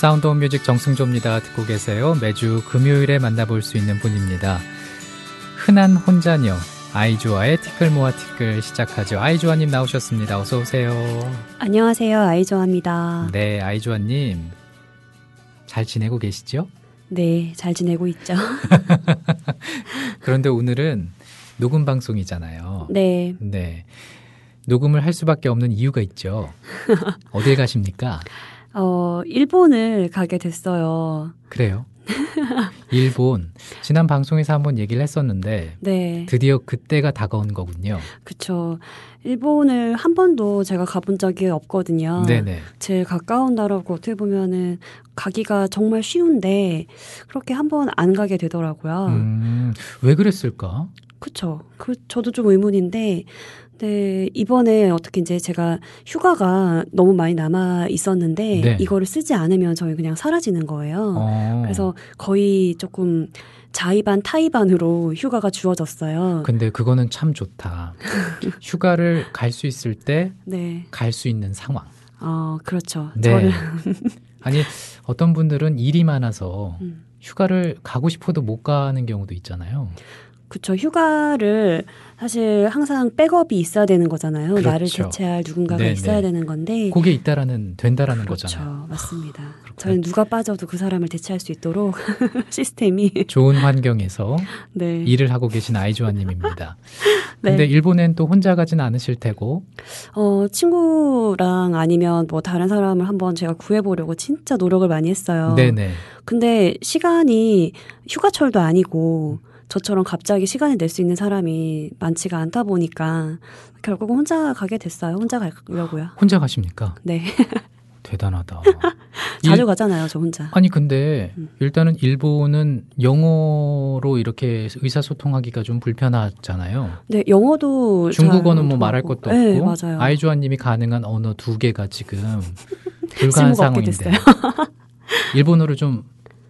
사운드 온 뮤직 정승조입니다. 듣고 계세요. 매주 금요일에 만나볼 수 있는 분입니다. 흔한 혼자녀 아이조아의 티끌 모아 티끌 시작하죠. 아이조아님 나오셨습니다. 어서 오세요. 안녕하세요. 아이조아입니다. 네, 아이조아님 잘 지내고 계시죠? 네, 잘 지내고 있죠. 그런데 오늘은 녹음 방송이잖아요. 네. 네. 녹음을 할 수밖에 없는 이유가 있죠. 어딜 가십니까? 어, 일본을 가게 됐어요. 그래요. 일본 지난 방송에서 한번 얘기를 했었는데 네. 드디어 그때가 다가온 거군요. 그렇죠. 일본을 한 번도 제가 가본 적이 없거든요. 네네. 제일 가까운 나라고 어떻게 보면은 가기가 정말 쉬운데 그렇게 한번 안 가게 되더라고요. 음, 왜 그랬을까? 그렇죠. 그 저도 좀 의문인데 네, 이번에 어떻게 이제 제가 휴가가 너무 많이 남아 있었는데 네. 이거를 쓰지 않으면 저희 그냥 사라지는 거예요. 어. 그래서 거의 조금 자의반 타의반으로 휴가가 주어졌어요. 근데 그거는 참 좋다. 휴가를 갈 수 있을 때 갈수 네. 있는 상황. 어, 그렇죠. 네. 저는 아니 어떤 분들은 일이 많아서 음. 휴가를 가고 싶어도 못 가는 경우도 있잖아요. 그쵸. 휴가를 사실 항상 백업이 있어야 되는 거잖아요. 그렇죠. 나를 대체할 누군가가 네네. 있어야 되는 건데. 그게 있다라는 된다라는 그렇죠. 거잖아요. 맞습니다. 아, 저는 누가 빠져도 그 사람을 대체할 수 있도록 시스템이 좋은 환경에서 네. 일을 하고 계신 아이조아님입니다. 네. 근데 일본엔 또 혼자 가진 않으실 테고. 어 친구랑 아니면 뭐 다른 사람을 한번 제가 구해보려고 진짜 노력을 많이 했어요. 네네. 근데 시간이 휴가철도 아니고. 음. 저처럼 갑자기 시간을 낼수 있는 사람이 많지가 않다 보니까 결국은 혼자 가게 됐어요. 혼자 가려고요. 혼자 가십니까? 네. 대단하다. 자주 일... 가잖아요, 저 혼자. 아니 근데 음. 일단은 일본은 영어로 이렇게 의사소통하기가 좀 불편하잖아요. 네, 영어도 중국어는 뭐 말할 것도 없고. 네, 맞아요. 아이조아님이 가능한 언어 두 개가 지금 불가한 상황인데. 일본어를 좀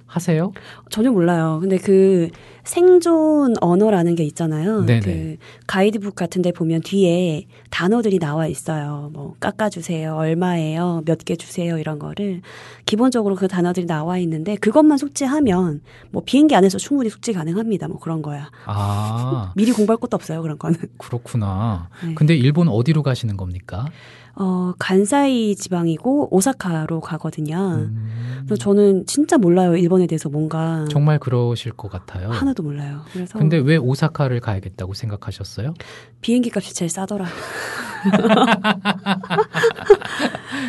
하세요? 전혀 몰라요. 근데 그 생존 언어라는 게 있잖아요. 그 네네. 그 가이드북 같은 데 보면 뒤에 단어들이 나와 있어요. 뭐 깎아주세요, 얼마예요, 몇 개 주세요 이런 거를 기본적으로 그 단어들이 나와 있는데 그것만 숙지하면 뭐 비행기 안에서 충분히 숙지 가능합니다. 뭐 그런 거야. 아. 미리 공부할 것도 없어요 그런 거는. 그렇구나. 네. 근데 일본 어디로 가시는 겁니까? 어, 간사이 지방이고 오사카로 가거든요. 음. 그래서 저는 진짜 몰라요 일본에 대해서 뭔가. 정말 그러실 것 같아요. 하나 하나도 몰라요. 그래서 근데 왜 오사카를 가야겠다고 생각하셨어요? 비행기 값이 제일 싸더라.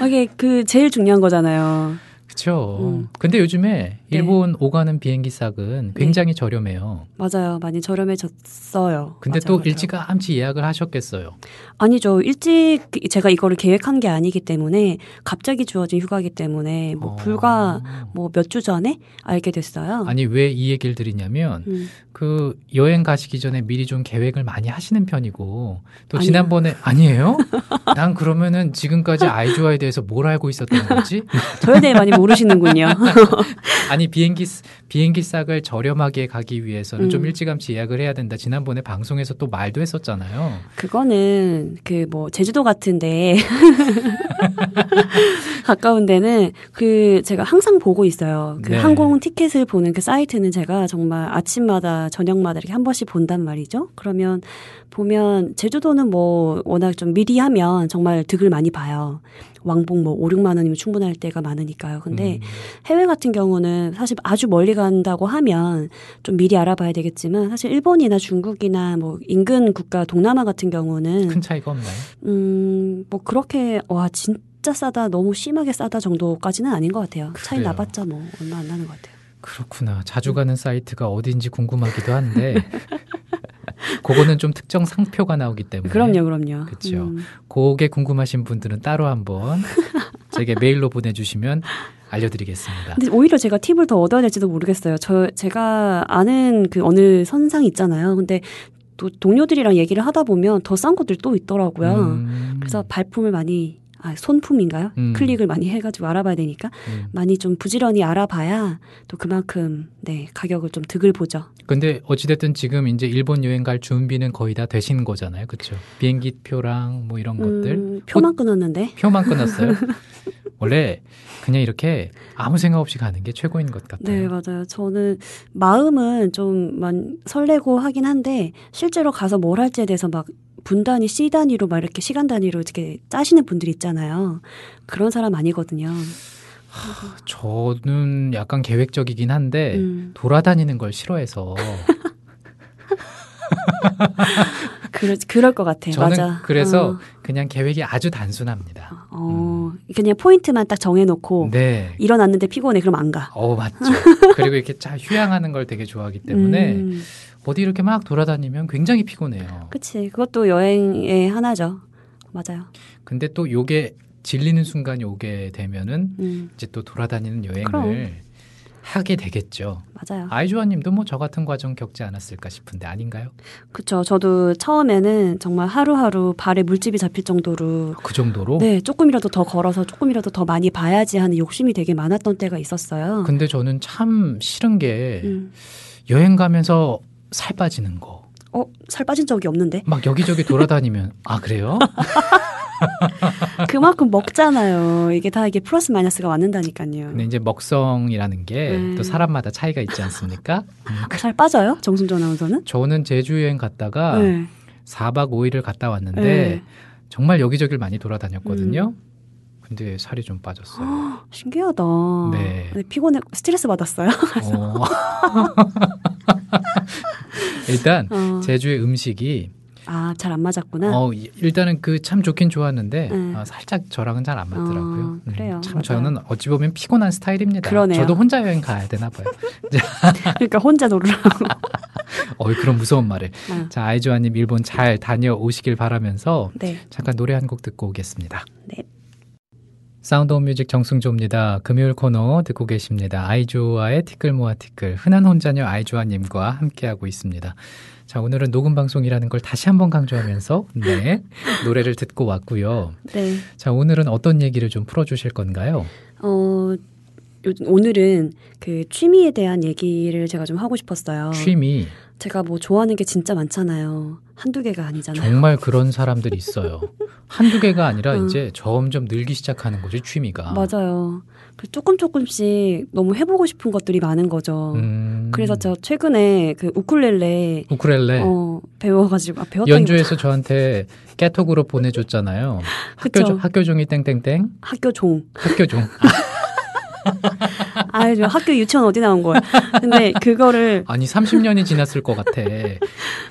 아, 이게 그 제일 중요한 거잖아요. 그렇죠. 음. 근데 요즘에 일본 예. 오가는 비행기 싹은 굉장히 예. 저렴해요. 맞아요. 많이 저렴해졌어요. 근데 맞아요, 또 일찌감치 예약을 하셨겠어요. 아니죠. 일찍 제가 이거를 계획한 게 아니기 때문에 갑자기 주어진 휴가이기 때문에 뭐 어... 불과 뭐 몇 주 전에 알게 됐어요. 아니 왜 이 얘기를 드리냐면 음. 그 여행 가시기 전에 미리 좀 계획을 많이 하시는 편이고 또 아니야. 지난번에 아니에요? 난 그러면은 지금까지 아이조아에 대해서 뭘 알고 있었던 거지? 저에 대해 많이 모르시는군요. 아니 아니 비행기 비행기 싹을 저렴하게 가기 위해서는 음. 좀 일찌감치 예약을 해야 된다. 지난번에 방송에서 또 말도 했었잖아요. 그거는 그 뭐 제주도 같은데 가까운 데는 그 제가 항상 보고 있어요. 그 네. 항공 티켓을 보는 그 사이트는 제가 정말 아침마다 저녁마다 이렇게 한 번씩 본단 말이죠. 그러면 보면 제주도는 뭐 워낙 좀 미리 하면 정말 득을 많이 봐요. 왕복 뭐 5, 6만 원이면 충분할 때가 많으니까요. 근데 음. 해외 같은 경우는 사실 아주 멀리 간다고 하면 좀 미리 알아봐야 되겠지만 사실 일본이나 중국이나 뭐 인근 국가 동남아 같은 경우는 큰 차이가 없나요? 음, 뭐 그렇게 와 진짜 싸다 너무 심하게 싸다 정도까지는 아닌 것 같아요. 그래요. 차이 나봤자 뭐 얼마 안 나는 것 같아요. 그렇구나. 자주 가는 사이트가 어딘지 궁금하기도 한데 그거는 좀 특정 상표가 나오기 때문에. 그럼요, 그럼요. 그렇죠. 음. 그게 궁금하신 분들은 따로 한번 제게 메일로 보내주시면 알려드리겠습니다. 근데 오히려 제가 팁을 더 얻어야 될지도 모르겠어요. 저 제가 아는 그 어느 선상 있잖아요. 근데 또 동료들이랑 얘기를 하다 보면 더 싼 것들 또 있더라고요. 음. 그래서 발품을 많이 아, 손품인가요? 음. 클릭을 많이 해가지고 알아봐야 되니까 음. 많이 좀 부지런히 알아봐야 또 그만큼 네 가격을 좀 득을 보죠. 근데 어찌됐든 지금 이제 일본 여행 갈 준비는 거의 다 되신 거잖아요, 그렇죠? 비행기 표랑 뭐 이런 음, 것들 표만 어, 끊었는데 표만 끊었어요. 원래 그냥 이렇게 아무 생각 없이 가는 게 최고인 것 같아요. 네, 맞아요. 저는 마음은 좀 설레고 하긴 한데 실제로 가서 뭘 할지에 대해서 막분 단위, 시 단위로 막 이렇게 시간 단위로 이렇게 짜시는 분들 있잖아요. 그런 사람 아니거든요. 하, 저는 약간 계획적이긴 한데 음. 돌아다니는 걸 싫어해서 그럴, 그럴 것 같아요. 저는 맞아. 그래서 어. 그냥 계획이 아주 단순합니다. 어, 음. 그냥 포인트만 딱 정해놓고 네. 일어났는데 피곤해 그럼 안 가. 어 맞죠. 그리고 이렇게 자 휴양하는 걸 되게 좋아하기 때문에 음. 어디 이렇게 막 돌아다니면 굉장히 피곤해요. 그치. 그것도 여행의 하나죠. 맞아요. 근데 또 요게 질리는 순간이 오게 되면은 음. 이제 또 돌아다니는 여행을 그럼. 하게 되겠죠. 맞아요. 아이조아님도 뭐 저 같은 과정 겪지 않았을까 싶은데 아닌가요? 그렇죠. 저도 처음에는 정말 하루하루 발에 물집이 잡힐 정도로 그 정도로 네 조금이라도 더 걸어서 조금이라도 더 많이 봐야지 하는 욕심이 되게 많았던 때가 있었어요. 근데 저는 참 싫은 게 음. 여행 가면서 살 빠지는 거. 어, 살 빠진 적이 없는데? 막 여기저기 돌아다니면 아 그래요? 그만큼 먹잖아요. 이게 다 이게 플러스 마이너스가 맞는다니까요. 근데 이제 먹성이라는 게또 네. 사람마다 차이가 있지 않습니까? 음. 아, 살 빠져요? 정순전 아나운서는? 저는 제주 여행 갔다가 네. 4박 5일을 갔다 왔는데 네. 정말 여기저기를 많이 돌아다녔거든요. 음. 근데 살이 좀 빠졌어요. 신기하다. 네. 피곤해 스트레스 받았어요. 어. 일단 어. 제주의 음식이 아, 잘 안 맞았구나. 어, 일단은 그 참 좋긴 좋았는데 네. 아, 살짝 저랑은 잘 안 맞더라고요. 아, 그래요. 음, 참 맞아요. 저는 어찌 보면 피곤한 스타일입니다. 그러네요. 저도 혼자 여행 가야 되나 봐요. 그러니까 혼자 놀으라고. 어, 이 그런 무서운 말을. 아. 자, 아이즈아님 일본 잘 다녀오시길 바라면서 네. 잠깐 노래 한 곡 듣고 오겠습니다. 네. 사운드 오브 뮤직 정승조입니다. 금요일 코너 듣고 계십니다. 아이조아의 티끌 모아 티끌. 흔한 혼자녀 아이조아님과 함께하고 있습니다. 자, 오늘은 녹음 방송이라는 걸 다시 한번 강조하면서, 네, 노래를 듣고 왔고요. 네. 자, 오늘은 어떤 얘기를 좀 풀어주실 건가요? 어, 오늘은 그 취미에 대한 얘기를 제가 좀 하고 싶었어요. 취미. 제가 뭐 좋아하는 게 진짜 많잖아요. 한두 개가 아니잖아요. 정말 그런 사람들 이 있어요. 한두 개가 아니라 어. 이제 점점 늘기 시작하는 거지 취미가. 맞아요. 그 조금 조금씩 너무 해보고 싶은 것들이 많은 거죠. 음. 그래서 저 최근에 그 우쿨렐레 우쿨렐레 어, 배워가지고 아, 배웠 연주에서 저한테 깨톡으로 보내줬잖아요. 학교 종, 학교 종이 땡땡땡. 학교 종. 학교 종. 아. 아, 저 학교 유치원 어디 나온 거야? 근데 그거를 아니 30년이 지났을 것 같아.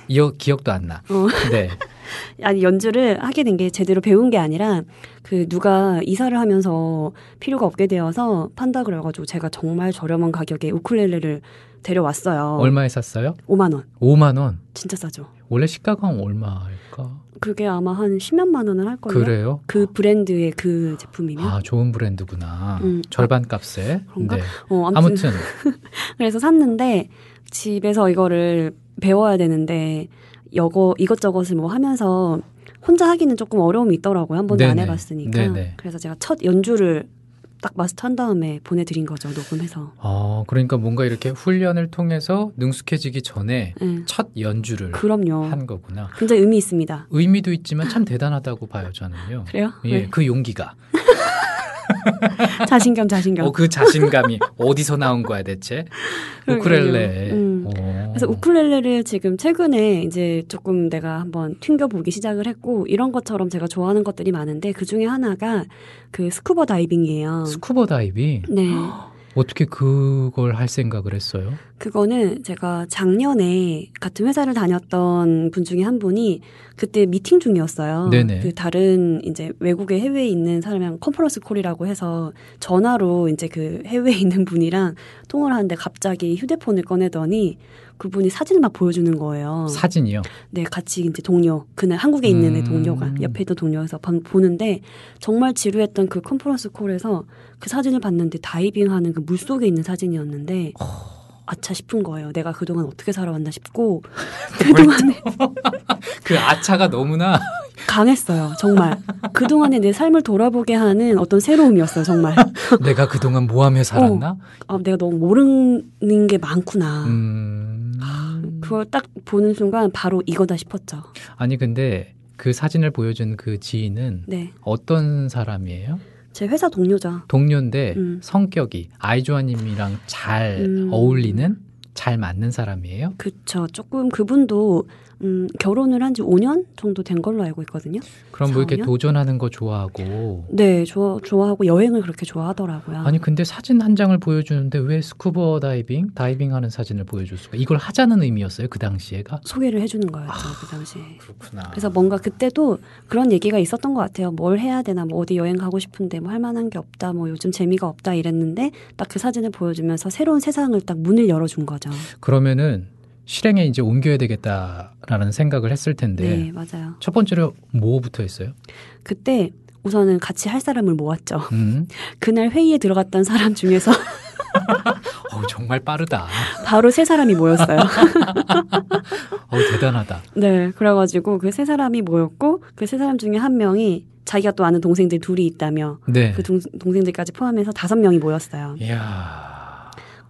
이어 기억도 안 나. 어. 네. 아니 연주를 하게 된 게 제대로 배운 게 아니라 그 누가 이사를 하면서 필요가 없게 되어서 판다 그래가지고 제가 정말 저렴한 가격에 우쿨렐레를 데려왔어요. 얼마에 샀어요? 5만 원. 5만 원. 진짜 싸죠. 원래 시가가 얼마? 그게 아마 한 10몇만 원을 할 거예요. 그래요? 그 브랜드의 그 제품이면. 아, 좋은 브랜드구나. 음. 절반 값에. 그런가? 네. 어, 아무튼. 아무튼. 그래서 샀는데 집에서 이거를 배워야 되는데 여거 이것저것을 뭐 하면서 혼자 하기는 조금 어려움이 있더라고요. 한 번도 네네. 안 해봤으니까. 네네. 그래서 제가 첫 연주를 딱 마스터한 다음에 보내드린 거죠 녹음해서. 아 그러니까 뭔가 이렇게 훈련을 통해서 능숙해지기 전에 네. 첫 연주를 그럼요. 한 거구나. 굉장히 의미 있습니다. 의미도 있지만 참 대단하다고 봐요 저는요. 그래요? 예그 용기가. 자신감, 자신감. 어, 그 자신감이 어디서 나온 거야 대체? 우쿨렐레. 음. 어. 그래서 우쿨렐레를 지금 최근에 이제 조금 내가 한번 튕겨 보기 시작을 했고 이런 것처럼 제가 좋아하는 것들이 많은데 그 중에 하나가 그 스쿠버 다이빙이에요. 스쿠버 다이빙. 네. 어떻게 그걸 할 생각을 했어요? 그거는 제가 작년에 같은 회사를 다녔던 분 중에 한 분이 그때 미팅 중이었어요. 네네. 그 다른 이제 외국에 해외에 있는 사람이랑 컨퍼런스 콜이라고 해서 전화로 이제 그 해외에 있는 분이랑 통화를 하는데 갑자기 휴대폰을 꺼내더니 그분이 사진을 막 보여주는 거예요. 사진이요? 네, 같이 이제 동료 그날 한국에 있는 음... 동료가 옆에 있던 동료에서 보는데 정말 지루했던 그 컨퍼런스 콜에서 그 사진을 봤는데 다이빙하는 그 물 속에 있는 사진이었는데. 어... 아차 싶은 거예요. 내가 그동안 어떻게 살아왔나 싶고 그동안에 그, 그 아차가 너무나 강했어요. 정말 그동안에 내 삶을 돌아보게 하는 어떤 새로움이었어요. 정말 내가 그동안 뭐하며 살았나? 어, 어, 내가 너무 모르는 게 많구나. 음... 아, 그걸 딱 보는 순간 바로 이거다 싶었죠. 아니 근데 그 사진을 보여준 그 지인은 네. 어떤 사람이에요? 제 회사 동료죠. 동료인데 음. 성격이 아이조아님이랑 잘 음. 어울리는 잘 맞는 사람이에요? 그쵸. 조금 그분도 음, 결혼을 한 지 5년 정도 된 걸로 알고 있거든요. 그럼 4년? 뭐 이렇게 도전하는 거 좋아하고. 네, 좋아, 좋아하고 여행을 그렇게 좋아하더라고요. 아니, 근데 사진 한 장을 보여주는데 왜 스쿠버 다이빙, 다이빙 하는 사진을 보여줬을까? 이걸 하자는 의미였어요, 그 당시에가? 소개를 해주는 거였죠, 그 아, 그 당시에. 그렇구나. 그래서 뭔가 그때도 그런 얘기가 있었던 것 같아요. 뭘 해야 되나, 뭐 어디 여행 가고 싶은데 뭐 할 만한 게 없다, 뭐 요즘 재미가 없다 이랬는데 딱 그 사진을 보여주면서 새로운 세상을 딱 문을 열어준 거죠. 그렇죠. 그러면은 실행에 이제 옮겨야 되겠다라는 생각을 했을 텐데. 네, 맞아요. 첫 번째로 뭐부터 했어요? 그때 우선은 같이 할 사람을 모았죠. 음. 그날 회의에 들어갔던 사람 중에서 어, 정말 빠르다. 바로 세 사람이 모였어요. 어, 대단하다. 네, 그래가지고 그 세 사람이 모였고 그 세 사람 중에 한 명이 자기가 또 아는 동생들 둘이 있다며 네. 그 동, 동생들까지 포함해서 다섯 명이 모였어요. 이야.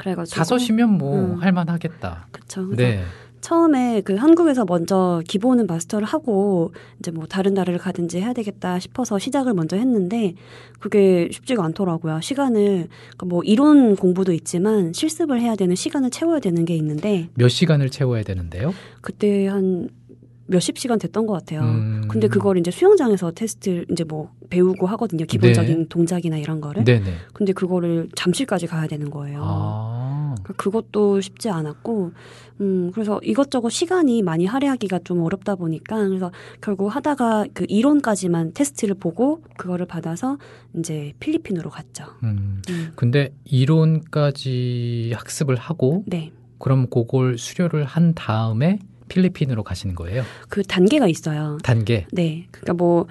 그래가지고 5시면 뭐 음. 할만하겠다. 그렇죠. 네. 처음에 그 한국에서 먼저 기본은 마스터를 하고 이제 뭐 다른 나라를 가든지 해야 되겠다 싶어서 시작을 먼저 했는데 그게 쉽지가 않더라고요. 시간을 그뭐 그러니까 이론 공부도 있지만 실습을 해야 되는 시간을 채워야 되는 게 있는데 몇 시간을 채워야 되는데요? 그때 한 몇십 시간 됐던 것 같아요. 음. 근데 그걸 이제 수영장에서 테스트 이제 뭐 배우고 하거든요. 기본적인 네. 동작이나 이런 거를. 네네. 근데 그거를 잠실까지 가야 되는 거예요. 아. 그러니까 그것도 쉽지 않았고, 음, 그래서 이것저것 시간이 많이 할애하기가 좀 어렵다 보니까, 그래서 결국 하다가 그 이론까지만 테스트를 보고, 그거를 받아서 이제 필리핀으로 갔죠. 음. 음. 근데 이론까지 학습을 하고, 네. 그럼 그걸 수료를 한 다음에 필리핀으로 가시는 거예요? 그 단계가 있어요. 단계? 네. 그러니까 뭐,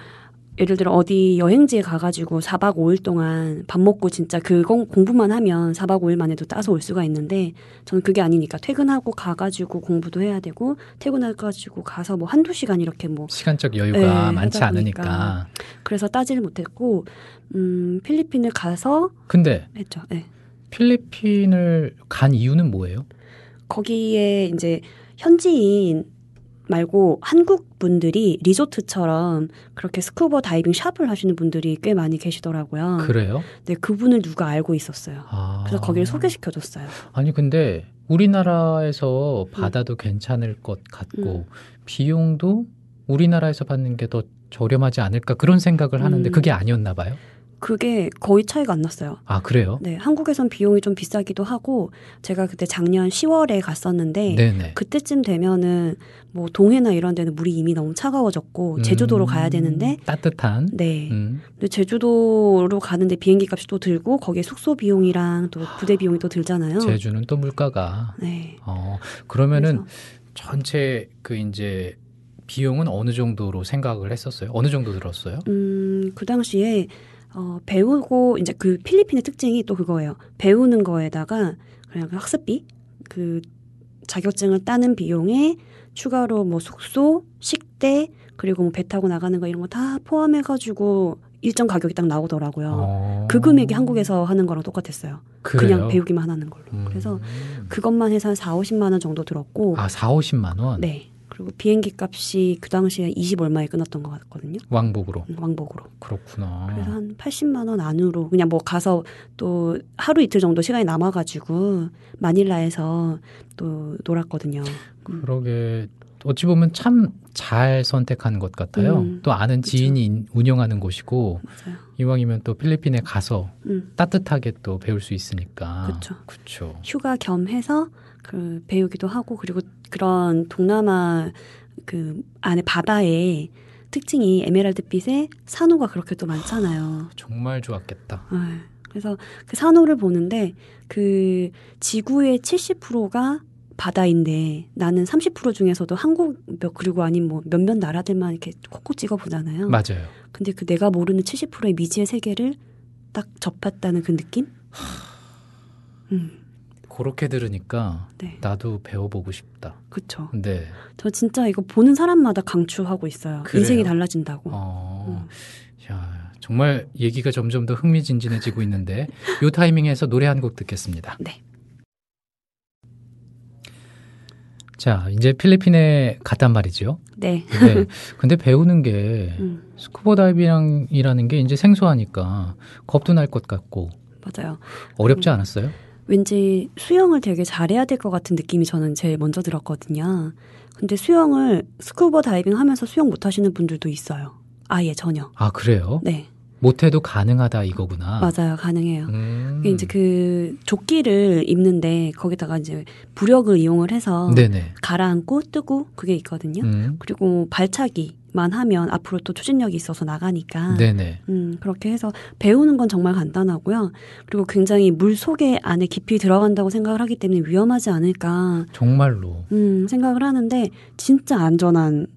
예를 들어 어디 여행지에 가가지고 4박 5일 동안 밥 먹고 진짜 그 공부만 하면 4박 5일만 해도 따서 올 수가 있는데 저는 그게 아니니까 퇴근하고 가가지고 공부도 해야 되고 퇴근해가지고 가서 뭐 한두 시간 이렇게 뭐 시간적 여유가 네, 많지 않으니까 그래서 따지를 못했고 음, 필리핀을 가서 근데 했죠. 네. 필리핀을 간 이유는 뭐예요? 거기에 이제 현지인 말고 한국 분들이 리조트처럼 그렇게 스쿠버 다이빙 샵을 하시는 분들이 꽤 많이 계시더라고요. 그래요? 네, 그분을 누가 알고 있었어요. 아. 그래서 거기를 소개시켜줬어요. 아니 근데 우리나라에서 음. 받아도 음. 괜찮을 것 같고 음. 비용도 우리나라에서 받는 게 더 저렴하지 않을까 그런 생각을 하는데 음. 그게 아니었나 봐요. 그게 거의 차이가 안 났어요. 아, 그래요? 네. 한국에선 비용이 좀 비싸기도 하고, 제가 그때 작년 10월에 갔었는데, 네네. 그때쯤 되면은, 뭐, 동해나 이런 데는 물이 이미 너무 차가워졌고, 음, 제주도로 가야 되는데, 따뜻한? 네. 음. 근데 제주도로 가는데 비행기 값이 또 들고, 거기에 숙소 비용이랑 또 부대 비용이 또 들잖아요. 제주는 또 물가가. 네. 어, 그러면은, 그래서. 전체 그 이제, 비용은 어느 정도로 생각을 했었어요? 어느 정도 들었어요? 음, 그 당시에 어, 배우고 이제 그 필리핀의 특징이 또 그거예요. 배우는 거에다가 그냥 그 학습비 그 자격증을 따는 비용에 추가로 뭐 숙소, 식대 그리고 뭐 배 타고 나가는 거 이런 거 다 포함해가지고 일정 가격이 딱 나오더라고요. 어... 그 금액이 한국에서 하는 거랑 똑같았어요. 그래요? 그냥 배우기만 하는 걸로. 음... 그래서 그것만 해서 한 4, 50만 원 정도 들었고. 아, 4, 50만 원? 네. 그리고 비행기 값이 그 당시에 20 얼마에 끝났던 것 같거든요. 왕복으로. 응, 음, 왕복으로. 그렇구나. 그래서 한 80만 원 안으로 그냥 뭐 가서 또 하루 이틀 정도 시간이 남아가지고 마닐라에서 또 놀았거든요. 음. 그러게 어찌 보면 참 잘 선택한 것 같아요. 음. 또 아는 지인이 운영하는 곳이고 맞아요. 이왕이면 또 필리핀에 가서 음. 따뜻하게 또 배울 수 있으니까. 그렇죠. 휴가 겸해서 그 배우기도 하고 그리고 그런 동남아 그 안에 바다에 특징이 에메랄드빛의 산호가 그렇게 또 많잖아요. 하, 정말 좋았겠다. 네. 그래서 그 산호를 보는데 그 지구의 70%가 바다인데 나는 30% 중에서도 한국 몇 그리고 아닌 뭐 몇몇 나라들만 이렇게 콕콕 찍어 보잖아요. 맞아요. 근데 그 내가 모르는 70%의 미지의 세계를 딱 접했다는 그 느낌? 음. 그렇게 들으니까 네. 나도 배워보고 싶다. 그렇죠. 네. 저 진짜 이거 보는 사람마다 강추하고 있어요. 그래요? 인생이 달라진다고. 어... 음. 야, 정말 얘기가 점점 더 흥미진진해지고 있는데 요 타이밍에서 노래 한 곡 듣겠습니다. 네. 자, 이제 필리핀에 갔단 말이죠. 네. 근데, 네. 근데 배우는 게 음. 스쿠버 다이빙이라는 게 이제 생소하니까 겁도 날 것 같고. 맞아요. 어렵지 음. 않았어요? 왠지 수영을 되게 잘해야 될 것 같은 느낌이 저는 제일 먼저 들었거든요. 근데 수영을 스쿠버 다이빙 하면서 수영 못 하시는 분들도 있어요. 아예 전혀. 아, 그래요? 네. 못해도 가능하다 이거구나. 맞아요, 가능해요. 음. 이제 그 조끼를 입는데 거기다가 이제 부력을 이용을 해서 네네. 가라앉고 뜨고 그게 있거든요. 음. 그리고 발차기만 하면 앞으로 또 추진력이 있어서 나가니까. 네네. 음 그렇게 해서 배우는 건 정말 간단하고요. 그리고 굉장히 물 속에 안에 깊이 들어간다고 생각을 하기 때문에 위험하지 않을까. 정말로. 음 생각을 하는데 진짜 안전한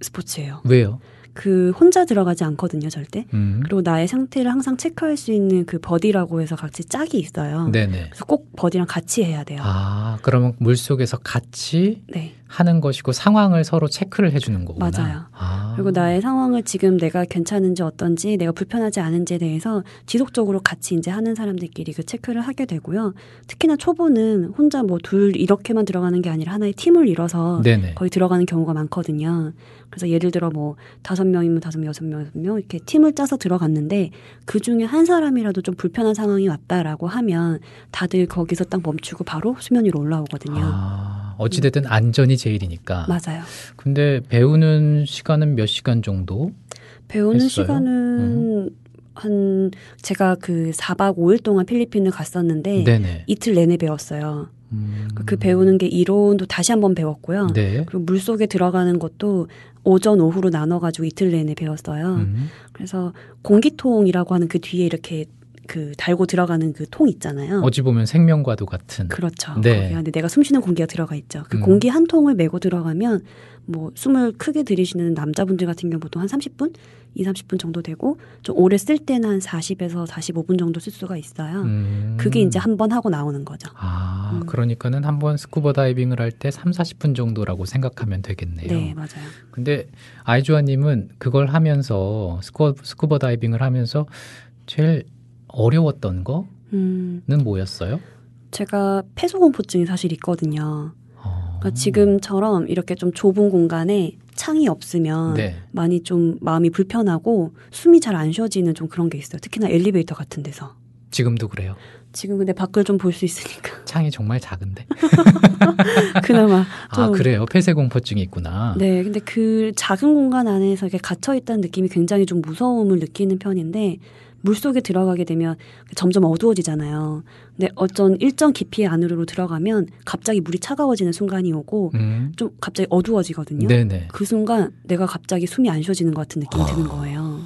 스포츠예요. 왜요? 그 혼자 들어가지 않거든요, 절대. 음. 그리고 나의 상태를 항상 체크할 수 있는 그 버디라고 해서 같이 짝이 있어요. 네네. 그래서 꼭 버디랑 같이 해야 돼요. 아, 그러면 물 속에서 같이 네. 하는 것이고 상황을 서로 체크를 해주는 거구나. 맞아요. 아. 그리고 나의 상황을 지금 내가 괜찮은지 어떤지 내가 불편하지 않은지에 대해서 지속적으로 같이 이제 하는 사람들끼리 그 체크를 하게 되고요. 특히나 초보는 혼자 뭐 둘 이렇게만 들어가는 게 아니라 하나의 팀을 이뤄서 네네. 거의 들어가는 경우가 많거든요. 그래서 예를 들어 뭐 다섯 명이면 다섯 명, 여섯 명, 여섯 명 이렇게 팀을 짜서 들어갔는데 그 중에 한 사람이라도 좀 불편한 상황이 왔다라고 하면 다들 거기서 딱 멈추고 바로 수면 위로 올라오거든요. 아. 어찌됐든 음. 안전이 제일이니까. 맞아요. 근데 배우는 시간은 몇 시간 정도? 배우는 했어요? 시간은 음. 한 제가 그4박5일 동안 필리핀을 갔었는데 네네. 이틀 내내 배웠어요. 음. 그 배우는 게 이론도 다시 한번 배웠고요. 네. 그리고 물 속에 들어가는 것도 오전 오후로 나눠가지고 이틀 내내 배웠어요. 음. 그래서 공기통이라고 하는 그 뒤에 이렇게 그 달고 들어가는 그 통 있잖아요. 어찌 보면 생명과도 같은. 그렇죠. 네. 거기 안에 내가 숨쉬는 공기가 들어가 있죠. 그 음. 공기 한 통을 메고 들어가면 뭐 숨을 크게 들이쉬는 남자분들 같은 경우 보한 30분, 2, 30분 정도 되고 좀 오래 쓸 때는 한 40에서 45분 정도 쓸 수가 있어요. 음. 그게 이제 한 번 하고 나오는 거죠. 아, 음. 그러니까는 한 번 스쿠버 다이빙을 할 때 3, 40분 정도라고 생각하면 되겠네요. 네, 맞아요. 근데 아이조아 님은 그걸 하면서 스쿠, 스쿠버 다이빙을 하면서 제일 어려웠던 거는 음. 뭐였어요? 제가 폐소공포증이 사실 있거든요. 어. 그러니까 지금처럼 이렇게 좀 좁은 공간에 창이 없으면 네. 많이 좀 마음이 불편하고 숨이 잘 안 쉬어지는 좀 그런 게 있어요. 특히나 엘리베이터 같은 데서. 지금도 그래요. 지금 근데 밖을 좀 볼 수 있으니까. 창이 정말 작은데. 그나마. 아 그래요. 폐쇄 공포증이 있구나. 네, 근데 그 작은 공간 안에서 이렇게 갇혀 있다는 느낌이 굉장히 좀 무서움을 느끼는 편인데 물속에 들어가게 되면 점점 어두워지잖아요. 근데 어쩐 일정 깊이 안으로 들어가면 갑자기 물이 차가워지는 순간이 오고 음. 좀 갑자기 어두워지거든요. 네네. 그 순간 내가 갑자기 숨이 안 쉬어지는 것 같은 느낌이 아. 드는 거예요.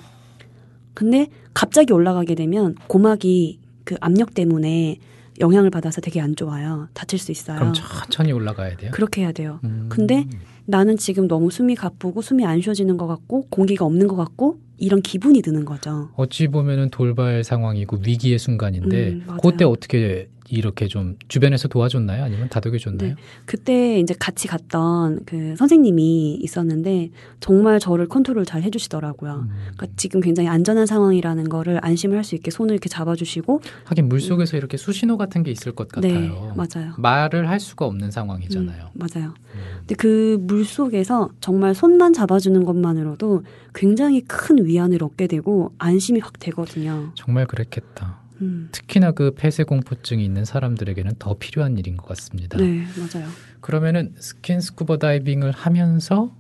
근데 갑자기 올라가게 되면 고막이 그 압력 때문에 영향을 받아서 되게 안 좋아요. 다칠 수 있어요. 그럼 천천히 올라가야 돼요. 그렇게 해야 돼요. 음. 근데 나는 지금 너무 숨이 가쁘고 숨이 안 쉬어지는 것 같고 공기가 없는 것 같고 이런 기분이 드는 거죠. 어찌 보면은 돌발 상황이고 위기의 순간인데 음, 그때 어떻게 이렇게 좀 주변에서 도와줬나요? 아니면 다독여 줬나요? 네. 그때 이제 같이 갔던 그 선생님이 있었는데 정말 저를 컨트롤 잘 해주시더라고요. 음. 그러니까 지금 굉장히 안전한 상황이라는 거를 안심을 할 수 있게 손을 이렇게 잡아주시고 하긴 물 속에서 음. 이렇게 수신호 같은 게 있을 것 네, 같아요. 네, 맞아요. 말을 할 수가 없는 상황이잖아요. 음, 맞아요. 음. 근데 그 물 속에서 정말 손만 잡아주는 것만으로도 굉장히 큰 위안을 얻게 되고 안심이 확 되거든요. 정말 그랬겠다. 음. 특히나 그 폐쇄공포증이 있는 사람들에게는 더 필요한 일인 것 같습니다. 네, 맞아요. 그러면은 스킨스쿠버 다이빙을 하면서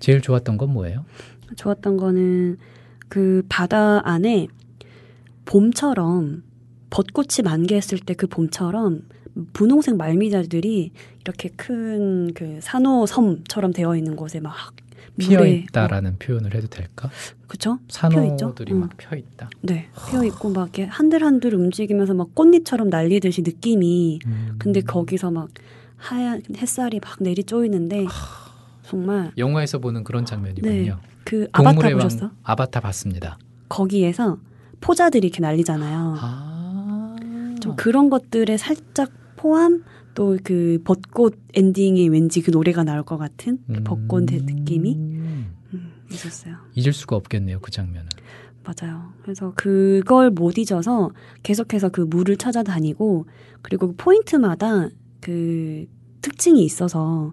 제일 좋았던 건 뭐예요? 좋았던 거는 그 바다 안에 봄처럼 벚꽃이 만개했을 때 그 봄처럼 분홍색 말미잘들이 이렇게 큰 그 산호섬처럼 되어 있는 곳에 막 네. 피어 있다라는 어. 표현을 해도 될까? 그렇죠. 산호들이 막 음. 있다. 네, 피 있고 막 이렇게 한들한들 움직이면서 막 꽃잎처럼 날리듯이 느낌이. 음. 근데 거기서 막 하얀 햇살이 막 내리 쪼이는데 정말 영화에서 보는 그런 장면이군요. 네. 그 아바타 보셨어? 아바타 봤습니다. 거기에서 포자들이 이렇게 날리잖아요. 아~ 좀 그런 것들에 살짝 포함 또그 벚꽃 엔딩이 왠지 그 노래가 나올 것 같은 그 음. 벚꽃 의 느낌이 음, 음. 있었어요. 잊을 수가 없겠네요, 그 장면은. 맞아요. 그래서 그걸 못 잊어서 계속해서 그 물을 찾아다니고 그리고 그 포인트마다 그 특징이 있어서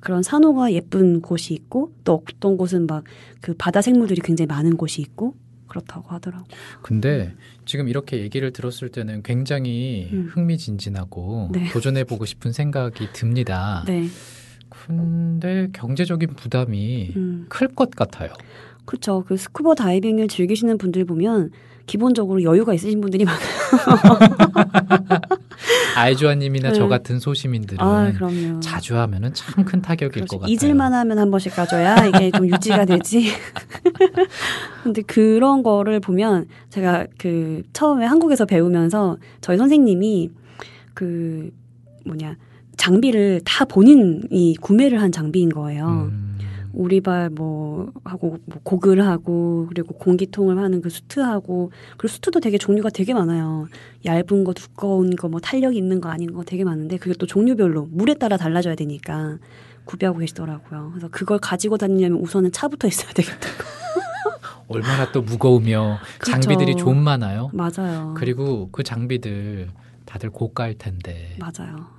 그런 산호가 예쁜 곳이 있고 또 어떤 곳은 막 그 바다 생물들이 굉장히 많은 곳이 있고 그렇다고 하더라고요. 근데 지금 이렇게 얘기를 들었을 때는 굉장히 음. 흥미진진하고 네. 도전해 보고 싶은 생각이 듭니다. 네. 근데 경제적인 부담이 음. 클것 같아요. 그렇죠. 그 스쿠버 다이빙을 즐기시는 분들 보면 기본적으로 여유가 있으신 분들이 많아요. 아이주아님이나 네. 저 같은 소시민들은 아, 자주 하면은 참 큰 타격일 그렇죠. 것 같아요. 잊을만 하면 한 번씩 가져야 이게 좀 유지가 되지. 근데 그런 거를 보면 제가 그 처음에 한국에서 배우면서 저희 선생님이 그 뭐냐 장비를 다 본인이 구매를 한 장비인 거예요. 음. 오리발 뭐 하고 뭐 고글하고 그리고 공기통을 하는 그 수트하고 그리고 수트도 되게 종류가 되게 많아요. 얇은 거 두꺼운 거뭐 탄력 있는 거 아닌 거 되게 많은데 그게 또 종류별로 물에 따라 달라져야 되니까 구비하고 계시더라고요. 그래서 그걸 가지고 다니려면 우선은 차부터 있어야 되겠다고. 얼마나 또 무거우며 장비들이 좀 많아요. 맞아요. 그리고 그 장비들 다들 고가일 텐데. 맞아요.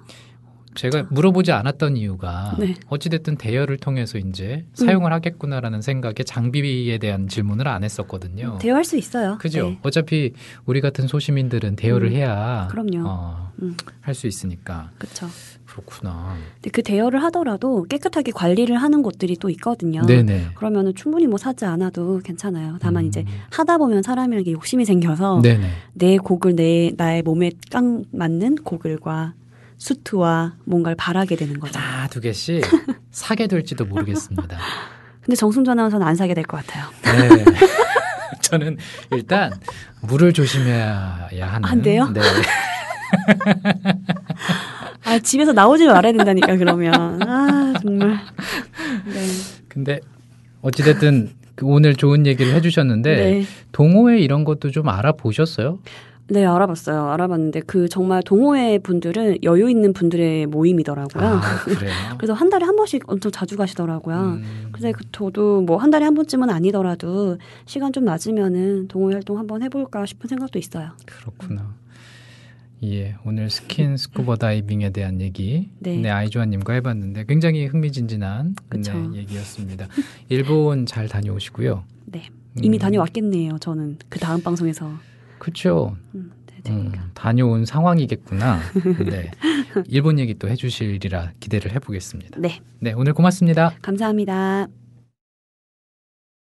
제가 물어보지 않았던 이유가 네. 어찌됐든 대여를 통해서 이제 사용을 음. 하겠구나라는 생각에 장비에 대한 질문을 안 했었거든요. 음, 대여할 수 있어요. 그죠. 네. 어차피 우리 같은 소시민들은 대여를 음. 해야 그럼요. 어, 음. 할수 있으니까. 그렇죠. 그렇구나. 근데 그 대여를 하더라도 깨끗하게 관리를 하는 곳들이 또 있거든요. 네네. 그러면은 충분히 뭐 사지 않아도 괜찮아요. 다만 음. 이제 하다 보면 사람에게 욕심이 생겨서 네네. 내 곡을 내 나의 몸에 딱 맞는 곡을과 수트와 뭔가를 바라게 되는 거죠. 아, 두 개씩 사게 될지도 모르겠습니다. 근데 정승전 아나운서는 안 사게 될 것 같아요. 네. 저는 일단 물을 조심해야 하는. 안 돼요? 네. 아, 집에서 나오지 말아야 된다니까, 그러면. 아, 정말. 네. 근데 어찌됐든 그 오늘 좋은 얘기를 해주셨는데 네. 동호회 이런 것도 좀 알아보셨어요? 네, 알아봤어요. 알아봤는데 그 정말 동호회 분들은 여유 있는 분들의 모임이더라고요. 아, 그래서한 달에 한 번씩 엄청 자주 가시더라고요. 음. 그래서 저도 뭐 한 달에 한 번쯤은 아니더라도 시간 좀 맞으면은 동호회 활동 한번 해볼까 싶은 생각도 있어요. 그렇구나. 예, 오늘 스킨 스쿠버 다이빙에 대한 얘기 네, 네 아이조아님과 해봤는데 굉장히 흥미진진한 네, 얘기였습니다. 일본 잘 다녀오시고요. 네, 이미 음. 다녀왔겠네요. 저는 그 다음 방송에서. 그렇죠. 음, 네, 음 다녀온 상황이겠구나. 네. 일본 얘기 또해주시이라 기대를 해보겠습니다. 네. 네, 오늘 고맙습니다. 감사합니다.